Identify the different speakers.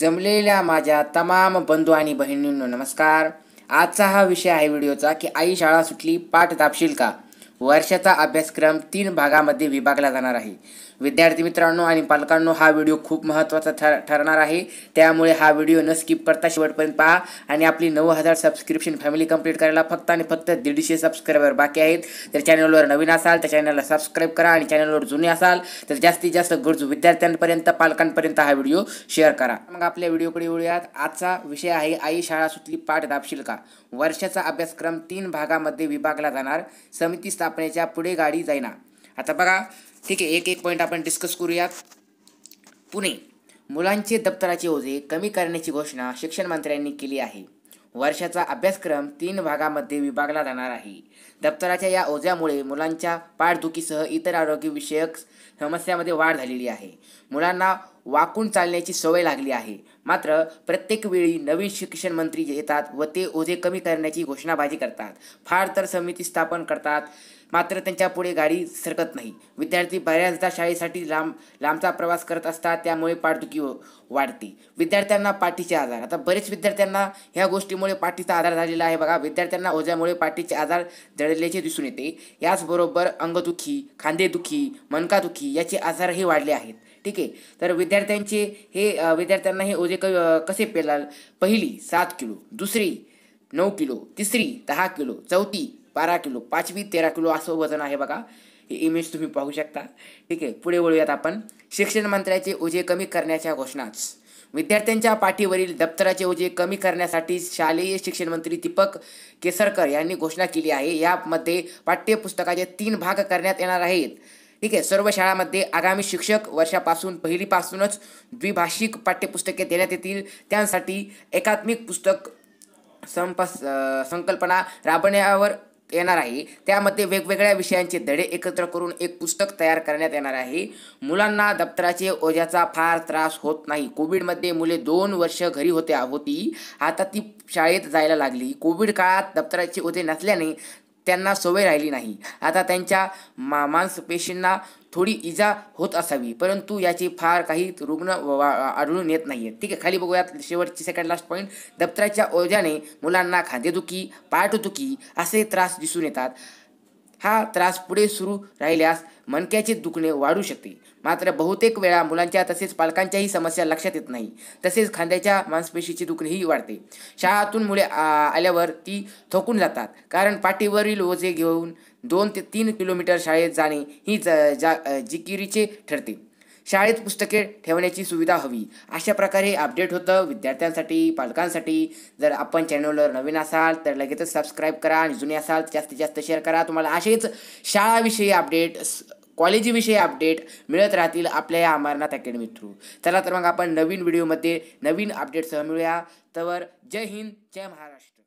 Speaker 1: जमलेल्या माझ्या तमाम बंधू आणि बहिणींनो नमस्कार आजचा हा विषय आहे व्हिडिओचा की आई शाळा सुटली पाठ दाबशील का वर्षाचा अभ्यासक्रम तीन भागामध्ये विभागला जाणार आहे विद्यार्थी मित्रांनो आणि पालकांनो हा व्हिडिओ खूप महत्त्वाचा ठर ठरणार आहे त्यामुळे हा व्हिडिओ न स्किप करता शेवटपर्यंत पहा आणि आपली नऊ हजार सबस्क्रिप्शन फॅमिली कंप्लीट करायला फक्त आणि फक्त दीडशे सबस्क्रायबर बाकी आहेत तर चॅनलवर नवीन असाल तर चॅनलला सबस्क्राईब करा आणि चॅनलवर जुने असाल तर जास्तीत जास्त गरजू विद्यार्थ्यांपर्यंत पालकांपर्यंत हा व्हिडिओ शेअर करा मग आपल्या व्हिडिओकडे येऊयात आजचा विषय आहे आई शाळा सुटली पाठ दाबशील का वर्षाचा अभ्यासक्रम तीन भागामध्ये विभागला जाणार समिती स्थापनेच्या पुढे गाडी जाईना आता बघा ठीक आहे एक एक पॉईंट आपण डिस्कस करूयात पुणे मुलांचे दप्तराचे ओझे कमी करण्याची घोषणा शिक्षण मंत्र्यांनी केली आहे वर्षाचा अभ्यासक्रम तीन भागामध्ये विभागला जाणार आहे दप्तराच्या या ओझ्यामुळे मुलांच्या पाठदुखीसह इतर आरोग्यविषयक समस्यांमध्ये वाढ झालेली आहे मुलांना वाकून चालण्याची सवय लागली आहे मात्र प्रत्येक वेळी नवीन शिक्षण मंत्री येतात व ते ओझे कमी करण्याची घोषणाबाजी करतात फार तर समिती स्थापन करतात मात्र त्यांच्यापुढे गाडी सरकत नाही विद्यार्थी बऱ्याचदा शाळेसाठी लांब लांबचा प्रवास करत असतात त्यामुळे पाठदुखी वाढते विद्यार्थ्यांना पाठीचे आजार आता बरेच विद्यार्थ्यांना ह्या गोष्टीमुळे पाठीचा आधार झालेला आहे बघा विद्यार्थ्यांना ओझ्यामुळे पाठीचे आजार जडलेचे दिसून येते याचबरोबर अंगदुखी खांदेदुखी मनकादुखी याचे आजारही वाढले आहेत ठीक आहे तर विद्यार्थ्यांचे हे विद्यार्थ्यांना हे ओझे कसे पेलाल पहिली सात किलो दुसरी नऊ किलो तिसरी दहा किलो चौथी बारा किलो पाचवी तेरा किलो असं वजन आहे बघा हे इमेज तुम्ही पाहू शकता ठीक आहे पुढे वळूयात आपण शिक्षण मंत्र्याचे ओझे कमी करण्याच्या घोषणाच विद्यार्थ्यांच्या पाठीवरील दप्तराचे ओझे कमी करण्यासाठी शालेय शिक्षण मंत्री दीपक केसरकर यांनी घोषणा केली आहे यामध्ये पाठ्यपुस्तकाचे तीन भाग करण्यात येणार आहेत ठीक आहे सर्व शाळांमध्ये आगामी शिक्षक वर्षापासून पहिलीपासूनच द्विभाषिक पाठ्यपुस्तके देण्यात येतील त्यांसाठी एकात्मिक पुस्तक संप संकल्पना राबवण्यावर येणार आहे त्यामध्ये वेगवेगळ्या विषयांचे धडे एकत्र करून एक पुस्तक तयार करण्यात येणार आहे मुलांना दप्तराचे ओझ्याचा फार त्रास होत नाही कोविडमध्ये मुले दोन वर्ष घरी होत्या होती आता ती शाळेत जायला लागली कोविड काळात दप्तराचे ओझे नसल्याने त्यांना सवय राहिली नाही आता त्यांच्या मा मांसपेशींना थोडी इजा होत असावी परंतु याचे फार काही रुग्ण आढळून येत नाही आहेत ठीक आहे खाली बघूयात शेवटची सेकंड लास्ट पॉईंट दप्तराच्या ओझ्याने मुलांना खांदेदुखी पाठदुखी असे त्रास दिसून येतात हा त्रास पुढे सुरू राहिल्यास मणक्याचे दुखणे वाढू शकते मात्र बहुतेक वेळा मुलांच्या तसेच पालकांच्याही समस्या लक्षात येत नाही तसेच खांद्याच्या मांसपेशीची दुखणेही वाढते शाळातून मुले आल्यावर ती थोकून जातात कारण पाठीवरील ओझे घेऊन दोन ते तीन किलोमीटर शाळेत जाणे ही ज जा जिकिरीचे ठरते शाळेत पुस्तके ठेवण्याची सुविधा हवी अशा प्रकारे अपडेट होतं विद्यार्थ्यांसाठी पालकांसाठी जर आपण चॅनलवर नवीन असाल तर लगेचच सबस्क्राईब करा आणि जुने असाल जास्तीत जास्त शेअर करा तुम्हाला असेच शाळाविषयी अपडेट कॉलेजविषयी अपडेट मिळत राहतील आपल्या या अमरनाथ अकॅडमी थ्रू चला तर मग आपण नवीन व्हिडिओमध्ये नवीन अपडेटसह मिळूया तर जय हिंद जय महाराष्ट्र